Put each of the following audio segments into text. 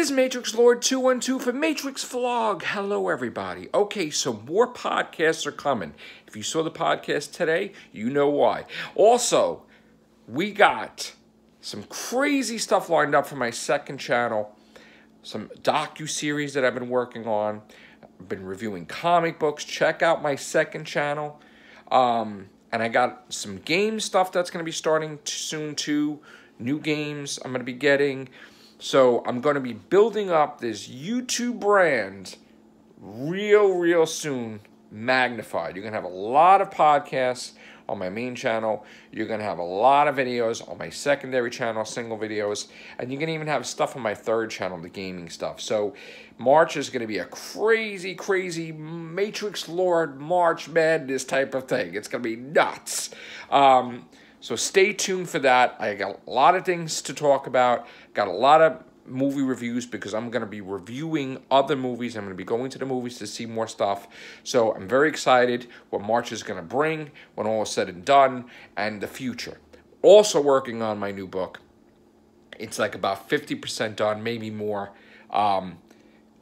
This is Matrix Lord 212 for Matrix Vlog. Hello, everybody. Okay, so more podcasts are coming. If you saw the podcast today, you know why. Also, we got some crazy stuff lined up for my second channel, some docu-series that I've been working on. I've been reviewing comic books. Check out my second channel. Um, and I got some game stuff that's going to be starting soon, too. New games I'm going to be getting. So I'm going to be building up this YouTube brand real, real soon, magnified. You're going to have a lot of podcasts on my main channel. You're going to have a lot of videos on my secondary channel, single videos, and you can even have stuff on my third channel, the gaming stuff. So March is going to be a crazy, crazy Matrix Lord March Madness type of thing. It's going to be nuts. Um, so stay tuned for that. I got a lot of things to talk about, got a lot of movie reviews because I'm going to be reviewing other movies. I'm going to be going to the movies to see more stuff. So I'm very excited what March is going to bring when all is said and done and the future. Also working on my new book. It's like about 50% done, maybe more. Um,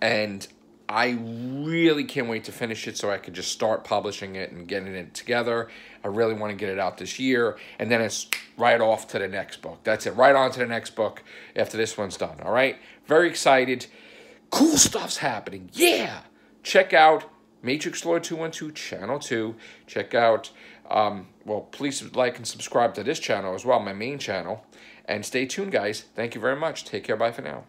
and I really can't wait to finish it so I could just start publishing it and getting it together. I really want to get it out this year. And then it's right off to the next book. That's it. Right on to the next book after this one's done. All right. Very excited. Cool stuff's happening. Yeah. Check out Matrix Lord 212 Channel 2. Check out, um, well, please like and subscribe to this channel as well, my main channel. And stay tuned, guys. Thank you very much. Take care. Bye for now.